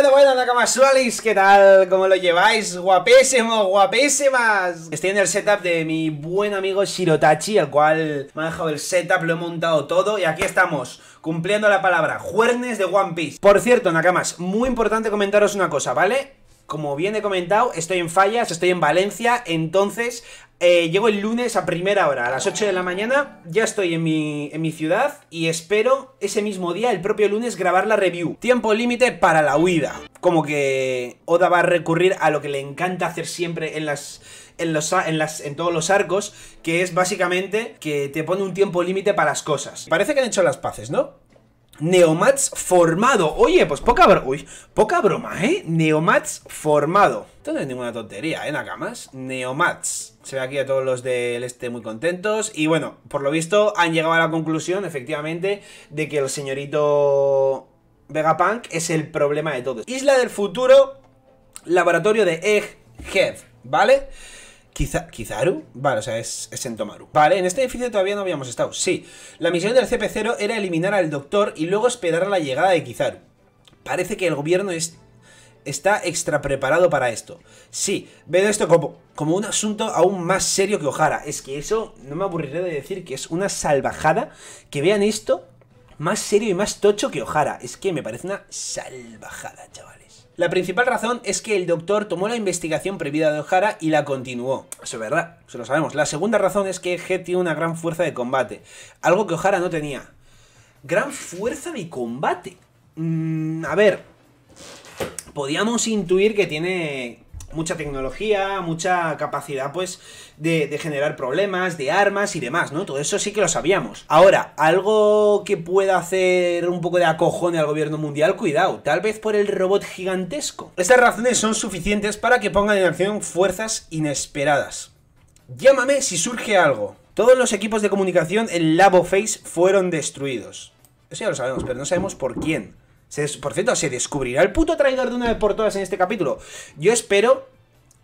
bueno, bueno, Nakamasualis, ¿qué tal? ¿Cómo lo lleváis? Guapísimos, guapísimas Estoy en el setup de mi buen amigo Shirotachi al cual me ha dejado el setup, lo he montado todo Y aquí estamos, cumpliendo la palabra Juernes de One Piece Por cierto, Nakamas, muy importante comentaros una cosa, ¿vale? como bien he comentado, estoy en Fallas, estoy en Valencia, entonces eh, llego el lunes a primera hora, a las 8 de la mañana, ya estoy en mi, en mi ciudad y espero ese mismo día, el propio lunes, grabar la review. Tiempo límite para la huida. Como que Oda va a recurrir a lo que le encanta hacer siempre en las... En, los, en, las, en todos los arcos, que es básicamente que te pone un tiempo límite para las cosas. Parece que han hecho las paces, ¿no? Neomats formado. Oye, pues poca, broma, Uy, poca broma, ¿eh? Neomats formado. Esto no es ninguna tontería, ¿eh, Nakamas? Neomats. Se ve aquí a todos los del este muy contentos. Y bueno, por lo visto han llegado a la conclusión, efectivamente, de que el señorito Vegapunk es el problema de todos Isla del futuro, laboratorio de Egghead, ¿vale? vale Kizaru, vale, o sea, es, en Sentomaru. Vale, en este edificio todavía no habíamos estado, sí. La misión del CP0 era eliminar al doctor y luego esperar a la llegada de Kizaru. Parece que el gobierno está extra preparado para esto. Sí, veo esto como, como un asunto aún más serio que Ojara. Es que eso, no me aburriré de decir que es una salvajada que vean esto más serio y más tocho que Ojara. Es que me parece una salvajada, chavales. La principal razón es que el doctor tomó la investigación prohibida de O'Hara y la continuó. Eso es verdad, se lo sabemos. La segunda razón es que G tiene una gran fuerza de combate, algo que O'Hara no tenía. Gran fuerza de combate. Mm, a ver, podíamos intuir que tiene mucha tecnología, mucha capacidad, pues, de, generar problemas, de armas y demás, ¿no? Todo eso sí que lo sabíamos. Ahora, algo que pueda hacer un poco de acojón al gobierno mundial, cuidado, tal vez por el robot gigantesco. Estas razones son suficientes para que pongan en acción fuerzas inesperadas. Llámame si surge algo. Todos los equipos de comunicación en Labo Face fueron destruidos. Eso ya lo sabemos, pero no sabemos por quién por cierto, se descubrirá el puto traidor de una vez por todas en este capítulo. Yo espero...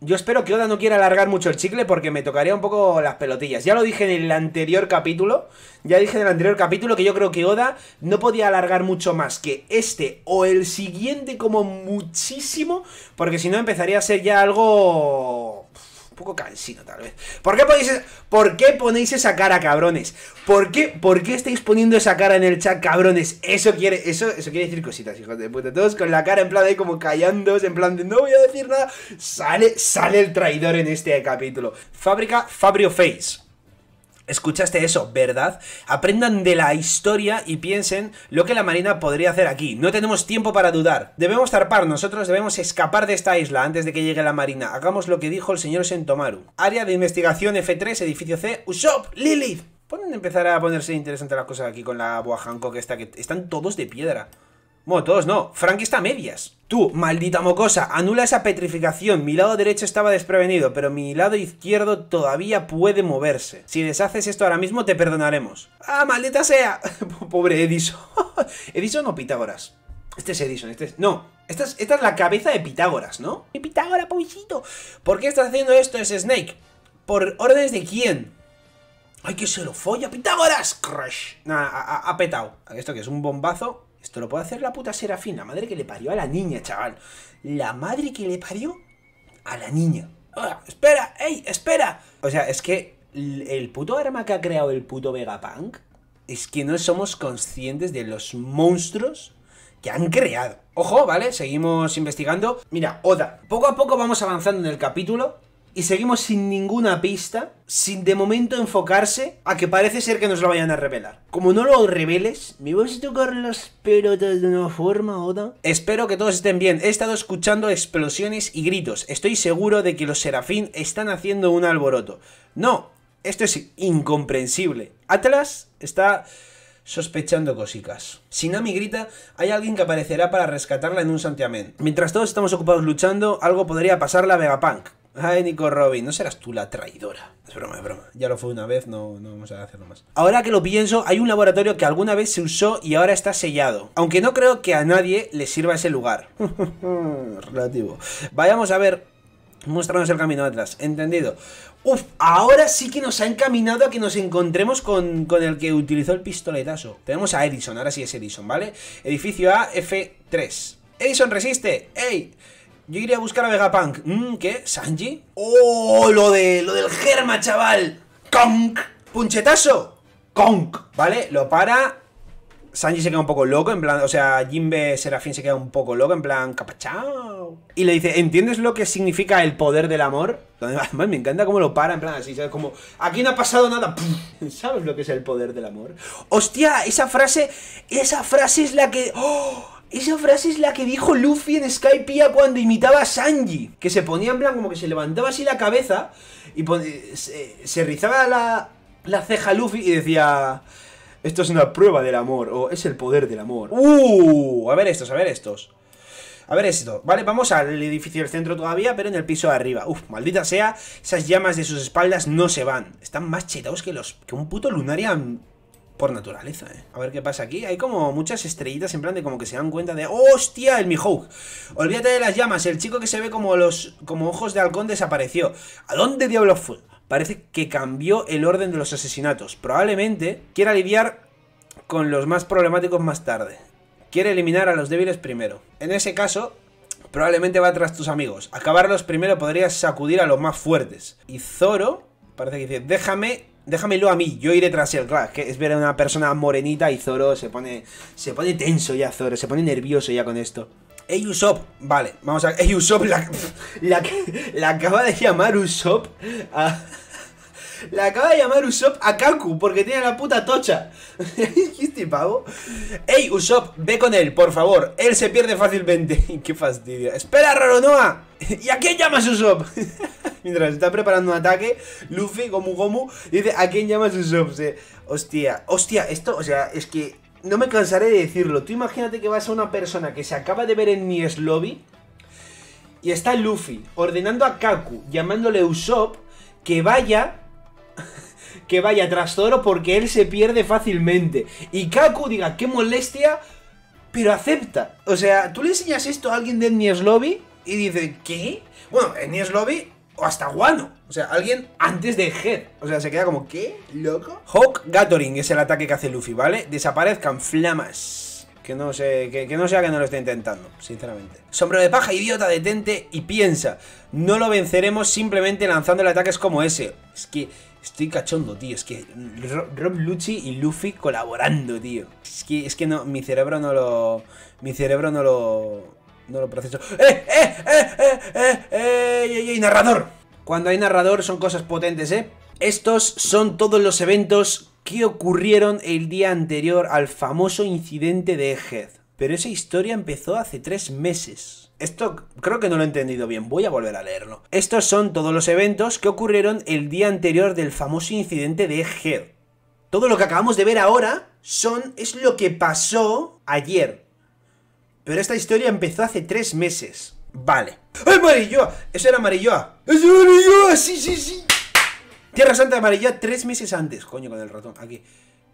Yo espero que Oda no quiera alargar mucho el chicle porque me tocaría un poco las pelotillas. Ya lo dije en el anterior capítulo. Ya dije en el anterior capítulo que yo creo que Oda no podía alargar mucho más que este o el siguiente como muchísimo. Porque si no empezaría a ser ya algo un poco cansino, tal vez. ¿Por qué ponéis, qué ponéis esa cara, cabrones? ¿Por qué, ¿Por qué estáis poniendo esa cara en el chat, cabrones? Eso quiere, eso, eso quiere decir cositas, hijos de puta. Todos con la cara en plan ahí como callándose, en plan de no voy a decir nada. Sale, sale el traidor en este capítulo. Fábrica Fabrio Face. Escuchaste eso, ¿verdad? Aprendan de la historia y piensen lo que la Marina podría hacer aquí. No tenemos tiempo para dudar. Debemos zarpar, nosotros debemos escapar de esta isla antes de que llegue la Marina. Hagamos lo que dijo el señor Sentomaru. Área de investigación F3, edificio C, Ushop, Lilith. Pueden empezar a ponerse interesante las cosas aquí con la Boa que está que están todos de piedra. Bueno, todos no. Frankie está a medias. Tú, maldita mocosa, anula esa petrificación. Mi lado derecho estaba desprevenido, pero mi lado izquierdo todavía puede moverse. Si deshaces esto ahora mismo, te perdonaremos. ¡Ah, maldita sea! Pobre Edison. Edison o Pitágoras. Este es Edison, este es... No, esta es, esta es la cabeza de Pitágoras, ¿no? ¡Mi Pitágoras, pobrecito! ¿Por qué estás haciendo esto, ese Snake? ¿Por órdenes de quién? ¡Ay, que se lo folla! ¡Pitágoras! ¡Crash! Nada, ha petado. ¿Esto que es? ¿Un bombazo? lo puede hacer la puta Serafín, la madre que le parió a la niña, chaval. La madre que le parió a la niña. Ah, ¡Espera! ¡Ey! ¡Espera! O sea, es que el puto arma que ha creado el puto Vegapunk es que no somos conscientes de los monstruos que han creado. Ojo, ¿vale? Seguimos investigando. Mira, Oda, poco a poco vamos avanzando en el capítulo y seguimos sin ninguna pista, sin de momento enfocarse a que parece ser que nos lo vayan a revelar. Como no lo reveles, me vas a tocar las pelotas de una forma o otra. Espero que todos estén bien. He estado escuchando explosiones y gritos. Estoy seguro de que los Serafín están haciendo un alboroto. No, esto es incomprensible. Atlas está sospechando cositas. Si Nami grita, hay alguien que aparecerá para rescatarla en un santiamén. Mientras todos estamos ocupados luchando, algo podría pasarle a Vegapunk. Ay, Nico Robin, no serás tú la traidora. Es broma, es broma. Ya lo fue una vez, no, vamos a hacerlo más. Ahora que lo pienso, hay un laboratorio que alguna vez se usó y ahora está sellado. Aunque no creo que a nadie le sirva ese lugar. Relativo. Vayamos a ver. Muéstranos el camino atrás. Entendido. Uf, ahora sí que nos ha encaminado a que nos encontremos con, con, el que utilizó el pistoletazo. Tenemos a Edison, ahora sí es Edison, ¿vale? Edificio A, F3. Edison resiste. ¡Ey! Yo iría a buscar a Vegapunk. Mm, ¿Qué? ¿Sanji? ¡Oh! Lo, de, lo del germa, chaval. ¡Conk! ¡Punchetazo! ¡Conk! ¿Vale? Lo para. Sanji se queda un poco loco, en plan, o sea, Jinbe Serafín se queda un poco loco, en plan, capachao. Y le dice, ¿entiendes lo que significa el poder del amor? Además, me encanta cómo lo para, en plan, así, ¿sabes? Como, aquí no ha pasado nada, ¿sabes lo que es el poder del amor? Hostia, esa frase, esa frase es la que... ¡Oh! Esa frase es la que dijo Luffy en Skypiea cuando imitaba a Sanji. Que se ponía en plan como que se levantaba así la cabeza y eh, se, rizaba la, ceja Luffy y decía... Esto es una prueba del amor, o es el poder del amor. ¡Uh! A ver estos, a ver estos. A ver esto, ¿vale? Vamos al edificio del centro todavía, pero en el piso de arriba. Uf, maldita sea, esas llamas de sus espaldas no se van. Están más chetados que los que un puto Lunarian por naturaleza, ¿eh? A ver qué pasa aquí. Hay como muchas estrellitas en plan de como que se dan cuenta de... ¡Hostia! El Mihawk. Olvídate de las llamas. El chico que se ve como los como ojos de halcón desapareció. ¿A dónde diablos fue? Parece que cambió el orden de los asesinatos. Probablemente quiere aliviar con los más problemáticos más tarde. Quiere eliminar a los débiles primero. En ese caso, probablemente va tras tus amigos. Acabarlos primero podría sacudir a los más fuertes. Y Zoro, parece que dice, déjame déjamelo a mí, yo iré tras el Claro, es ver a una persona morenita y Zoro se pone, se pone tenso ya Zoro, se pone nervioso ya con esto. Ey Usopp, vale, vamos a... Ey Usopp, la, la, la acaba de llamar Usopp a... Le acaba de llamar Usopp a Kaku porque tiene la puta tocha. ¿qué pavo? Ey, Usopp, ve con él, por favor. Él se pierde fácilmente. Qué fastidio. ¡Espera, Roronoa! ¿Y a quién llamas Usopp? Mientras está preparando un ataque, Luffy, Gomu Gomu, dice, ¿a quién llamas Usopp? hostia, hostia, esto, o sea, es que no me cansaré de decirlo. Tú imagínate que vas a una persona que se acaba de ver en Nies Lobby y está Luffy ordenando a Kaku, llamándole Usopp, que vaya que vaya tras Toro porque él se pierde fácilmente. Y Kaku diga, qué molestia, pero acepta. O sea, tú le enseñas esto a alguien de Nies Lobby y dice, ¿qué? Bueno, Nies Lobby o hasta Guano. O sea, alguien antes de Head. O sea, se queda como, ¿qué? ¿Loco? Hawk Gatoring es el ataque que hace Luffy, ¿vale? Desaparezcan flamas. Que no, sé, que, que no sea que no lo esté intentando, sinceramente. Sombrero de paja, idiota, detente y piensa. No lo venceremos simplemente Lanzando ataques como ese. Es que Estoy cachondo, tío. Es que Rob Lucci y Luffy colaborando, tío. Es que, es que no, mi cerebro no lo. Mi cerebro no lo. No lo proceso. ¡Eh, eh, eh, eh, eh, eh, eh, narrador! Cuando hay narrador son cosas potentes, ¿eh? Estos son todos los eventos que ocurrieron el día anterior al famoso incidente de Egghead. Pero esa historia empezó hace tres meses. Esto creo que no lo he entendido bien, voy a volver a leerlo. Estos son todos los eventos que ocurrieron el día anterior del famoso incidente de Head. Todo lo que acabamos de ver ahora son, es lo que pasó ayer. Pero esta historia empezó hace tres meses. Vale. ¡Ay, Marilloa! Eso era Marilloa. ¡Eso era Marilloa! ¡Sí, sí, sí! Tierra Santa de Marilloa tres meses antes. Coño, con el ratón. Aquí.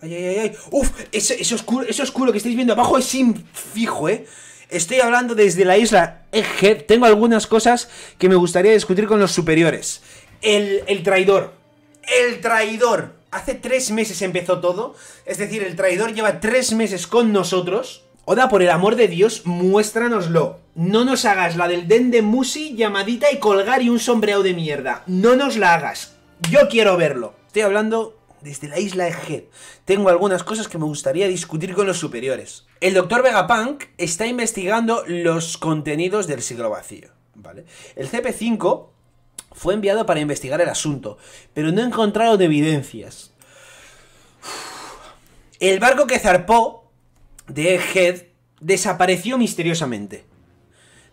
¡Ay, ay, ay! ay. ¡Uf! ese oscuro, oscuro que estáis viendo abajo es sin fijo, ¿eh? Estoy hablando desde la isla Eger. Tengo algunas cosas que me gustaría discutir con los superiores. El, el traidor. El traidor. Hace tres meses empezó todo. Es decir, el traidor lleva tres meses con nosotros. Oda, por el amor de Dios, muéstranoslo. No nos hagas la del den de Musi, llamadita y colgar y un sombreado de mierda. No nos la hagas. Yo quiero verlo. Estoy hablando desde la isla de Tengo algunas cosas que me gustaría discutir con los superiores. El doctor Vegapunk está investigando los contenidos del siglo vacío. ¿vale? El CP5 fue enviado para investigar el asunto, pero no encontraron evidencias. El barco que zarpó de Head desapareció misteriosamente.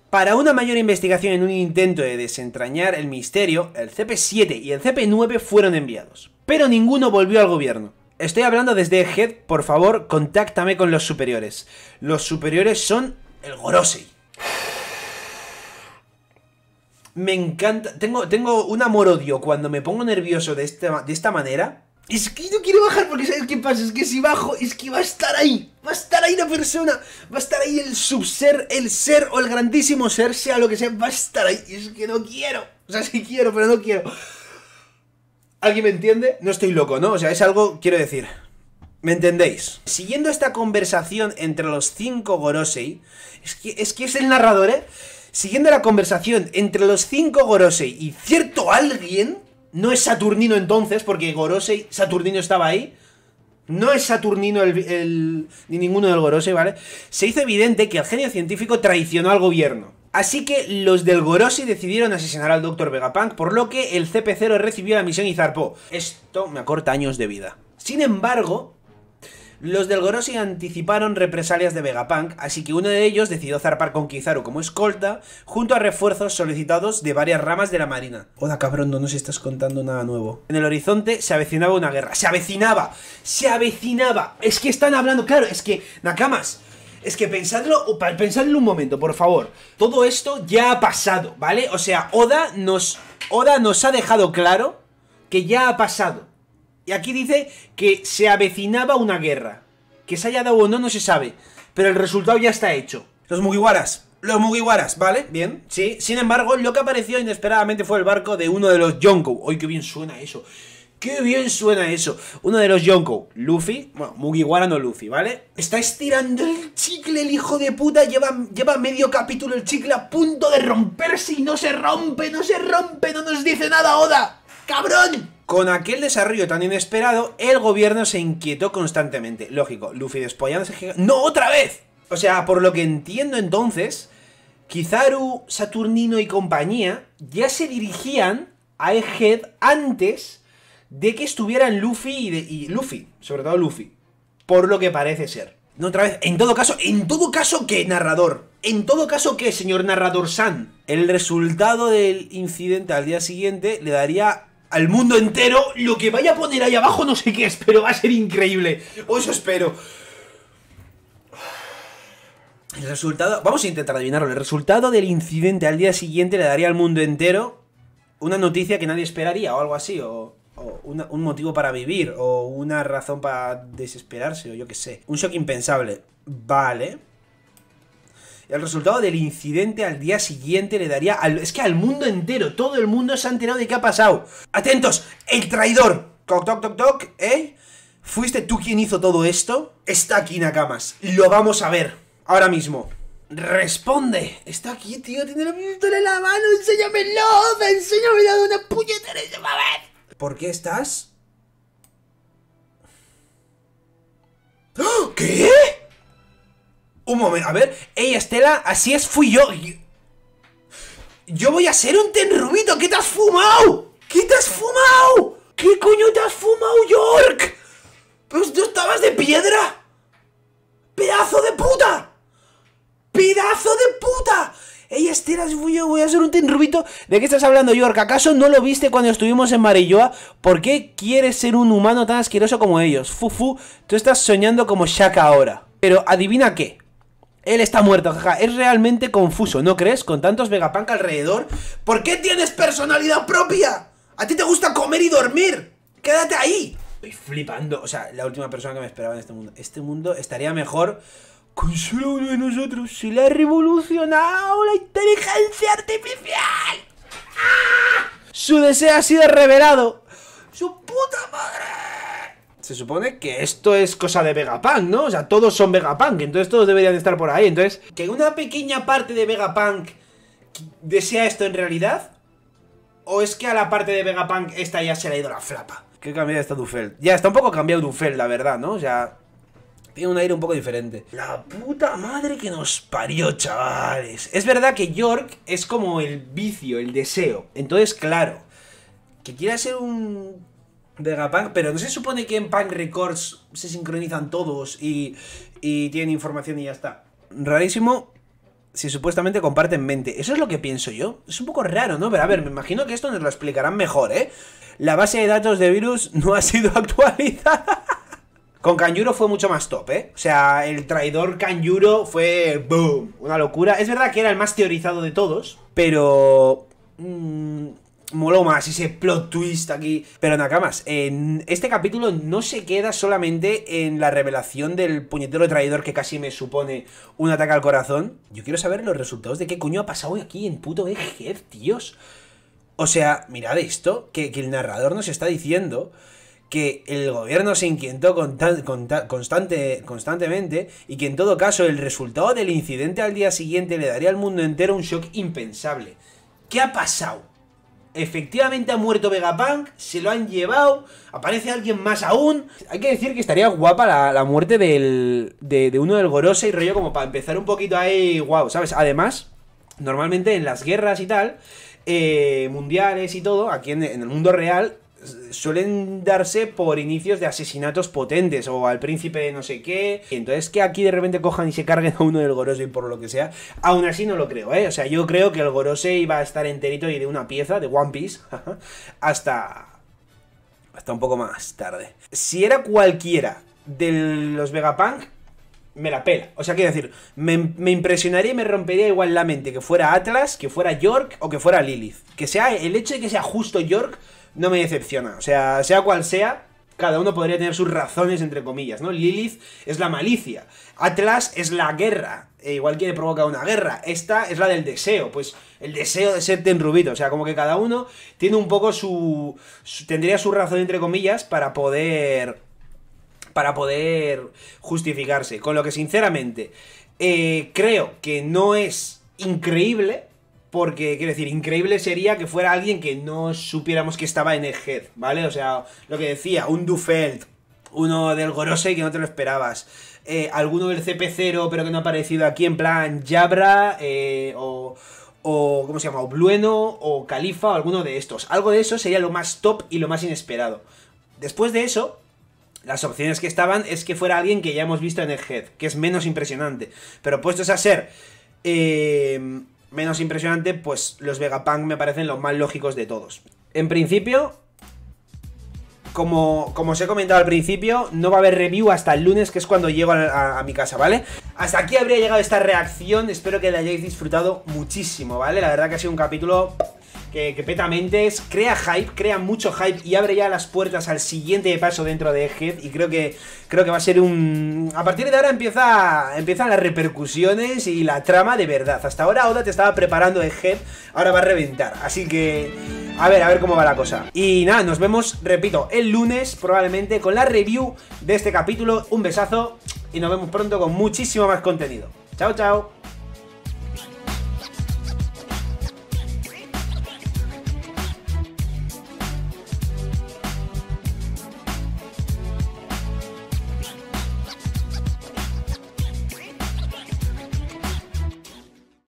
Para una mayor investigación en un intento de desentrañar el misterio, el CP7 y el CP9 fueron enviados, pero ninguno volvió al gobierno. Estoy hablando desde Head, por favor, contáctame con los superiores. Los superiores son el Gorosei. Me encanta, tengo, tengo un amor-odio cuando me pongo nervioso de de esta manera, es que no quiero bajar porque ¿sabes qué pasa? Es que si bajo, es que va a estar ahí. Va a estar ahí la persona. Va a estar ahí el subser, el ser o el grandísimo ser, sea lo que sea. Va a estar ahí. Es que no quiero. O sea, sí quiero, pero no quiero. ¿Alguien me entiende? No estoy loco, ¿no? O sea, es algo, quiero decir. ¿Me entendéis? Siguiendo esta conversación entre los cinco Gorosei, es que es, que es el narrador, ¿eh? Siguiendo la conversación entre los cinco Gorosei y cierto alguien, no es Saturnino entonces, porque Gorosei, Saturnino estaba ahí. No es Saturnino el, el, ni ninguno del Gorosei, ¿vale? Se hizo evidente que el genio científico traicionó al gobierno. Así que los del Gorosei decidieron asesinar al Dr. Vegapunk, por lo que el CP0 recibió la misión y zarpó. Esto me acorta años de vida. Sin embargo, los del Gorosi anticiparon represalias de Vegapunk, así que uno de ellos decidió zarpar con Kizaru como escolta, junto a refuerzos solicitados de varias ramas de la marina. Oda cabrón, no nos estás contando nada nuevo. En el horizonte se avecinaba una guerra. ¡Se avecinaba! ¡Se avecinaba! Es que están hablando, claro, es que, Nakamas, es que pensadlo, pensadlo un momento, por favor. Todo esto ya ha pasado, ¿vale? O sea, Oda nos, Oda nos ha dejado claro que ya ha pasado. Y aquí dice que se avecinaba una guerra. Que se haya dado o no, no se sabe. Pero el resultado ya está hecho. Los Mugiwaras. Los Mugiwaras, ¿vale? Bien. Sí. Sin embargo, lo que apareció inesperadamente fue el barco de uno de los Yonkou. ¡Ay, qué bien suena eso! ¡Qué bien suena eso! Uno de los Yonko, Luffy, bueno, Mugiwara no Luffy, ¿vale? Está estirando el chicle, el hijo de puta, lleva, lleva medio capítulo el chicle a punto de romperse y no se rompe, no se rompe, no nos dice nada, Oda. ¡Cabrón! Con aquel desarrollo tan inesperado, el gobierno se inquietó constantemente. Lógico, Luffy despojándose. ¡No, otra vez! O sea, por lo que entiendo entonces, Kizaru, Saturnino y compañía ya se dirigían a Egghead antes de que estuvieran Luffy y, de, y, Luffy, sobre todo Luffy, por lo que parece ser. No otra vez, en todo caso, en todo caso que narrador, en todo caso que señor narrador San, el resultado del incidente al día siguiente le daría al mundo entero lo que vaya a poner ahí abajo no sé qué es, pero va a ser increíble. O eso espero. El resultado... Vamos a intentar adivinarlo. El resultado del incidente al día siguiente le daría al mundo entero una noticia que nadie esperaría o algo así, o... un motivo para vivir, o una razón para desesperarse, o yo qué sé. Un shock impensable. Vale. El resultado del incidente al día siguiente le daría al... Es que al mundo entero, todo el mundo se ha enterado de qué ha pasado. Atentos, el traidor. Toc, toc, toc, toc, ¿eh? ¿Fuiste tú quien hizo todo esto? Está aquí, Nakamas. Lo vamos a ver. Ahora mismo. Responde. Está aquí, tío. Tiene la pistola en la mano. Enséñamelo. la de una puñetera y va ¿Por qué estás? ¿Qué? Un momento, a ver. Ey, Estela, así es, fui yo. Yo voy a ser un tenrubito. ¿Qué te has fumado? ¿Qué te has fumado? ¿Qué coño te has fumado, York? Pues tú estabas de piedra. ¡Pedazo de puta! ¡Pedazo de puta! Ey, Estela, fui yo, voy a ser un tenrubito. ¿De qué estás hablando, York? ¿Acaso no lo viste cuando estuvimos en Marilloa? ¿Por qué quieres ser un humano tan asqueroso como ellos? Fufu, tú estás soñando como Shaka ahora. Pero adivina qué. Él está muerto, jaja. Es realmente confuso, ¿no crees? Con tantos Vegapunk alrededor. ¿Por qué tienes personalidad propia? A ti te gusta comer y dormir. Quédate ahí. Estoy flipando. O sea, la última persona que me esperaba en este mundo. Este mundo estaría mejor con solo uno de nosotros. Si le ha revolucionado la inteligencia artificial. ¡Ah! Su deseo ha sido revelado. ¡Su puta madre! se supone que esto es cosa de Vegapunk, ¿no? O sea, todos son Vegapunk, entonces todos deberían estar por ahí. Entonces, que una pequeña parte de Vegapunk desea esto en realidad, o es que a la parte de Vegapunk esta ya se le ha ido la flapa. Qué cambiada está Dufeld? Ya, está un poco cambiado Dufeld, la verdad, ¿no? O sea, tiene un aire un poco diferente. La puta madre que nos parió, chavales. Es verdad que York es como el vicio, el deseo. Entonces, claro, que quiera ser un Vegapunk, pero ¿no se supone que en Punk Records se sincronizan todos y, y tienen información y ya está? Rarísimo si supuestamente comparten mente. Eso es lo que pienso yo. Es un poco raro, ¿no? Pero a ver, me imagino que esto nos lo explicarán mejor, ¿eh? La base de datos de virus no ha sido actualizada. Con Kanjuro fue mucho más top, ¿eh? O sea, el traidor Kanjuro fue... ¡Boom! Una locura. Es verdad que era el más teorizado de todos, pero... Mmm, molo más ese plot twist aquí. Pero Nakamas, en este capítulo no se queda solamente en la revelación del puñetero traidor que casi me supone un ataque al corazón. Yo quiero saber los resultados de qué coño ha pasado aquí en puto eje, tíos. O sea, mirad esto, que, el narrador nos está diciendo que el gobierno se inquietó constante, constantemente y que en todo caso el resultado del incidente al día siguiente le daría al mundo entero un shock impensable. ¿Qué ha pasado? Efectivamente ha muerto Vegapunk, se lo han llevado, aparece alguien más aún. Hay que decir que estaría guapa la, muerte de, uno del Gorose y rollo como para empezar un poquito ahí, wow, ¿sabes? Además, normalmente en las guerras y tal, eh, mundiales y todo, aquí en el mundo real, suelen darse por inicios de asesinatos potentes o al príncipe de no sé qué. Entonces que aquí de repente cojan y se carguen a uno del Gorosei por lo que sea, aún así no lo creo, ¿eh? O sea, yo creo que el Gorosei va a estar enterito y de una pieza, de One Piece, hasta... Hasta un poco más tarde. Si era cualquiera de los Vegapunk, me la pela. O sea, quiero decir, me, me, impresionaría y me rompería igual la mente que fuera Atlas, que fuera York o que fuera Lilith. Que sea el hecho de que sea justo York no me decepciona. O sea, sea cual sea, cada uno podría tener sus razones, entre comillas, ¿no? Lilith es la malicia, Atlas es la guerra, e igual quiere provocar una guerra, esta es la del deseo, pues el deseo de ser tenrubito, o sea, como que cada uno tiene un poco su, tendría su razón, entre comillas, para poder... para poder justificarse. Con lo que, sinceramente, eh, creo que no es increíble, porque, quiero decir, increíble sería que fuera alguien que no supiéramos que estaba en el head, ¿vale? O sea, lo que decía, un Dufeld, uno del Gorosei que no te lo esperabas, eh, alguno del CP0 pero que no ha aparecido aquí, en plan Jabra eh, o, o, ¿cómo se llama? O Blueno o Califa o alguno de estos. Algo de eso sería lo más top y lo más inesperado. Después de eso, las opciones que estaban es que fuera alguien que ya hemos visto en el head, que es menos impresionante. Pero puestos a ser... Eh, menos impresionante, pues los Vegapunk me parecen los más lógicos de todos. En principio, como, como, os he comentado al principio, no va a haber review hasta el lunes, que es cuando llego a, mi casa, ¿vale? Hasta aquí habría llegado esta reacción, espero que la hayáis disfrutado muchísimo, ¿vale? La verdad que ha sido un capítulo que, petamente es, crea hype, crea mucho hype y abre ya las puertas al siguiente paso dentro de Head. Y creo que, creo que va a ser un. A partir de ahora empieza, empiezan las repercusiones y la trama de verdad. Hasta ahora Oda te estaba preparando EG ahora va a reventar. Así que. A ver, a ver cómo va la cosa. Y nada, nos vemos, repito, el lunes probablemente con la review de este capítulo. Un besazo y nos vemos pronto con muchísimo más contenido. Chao, chao.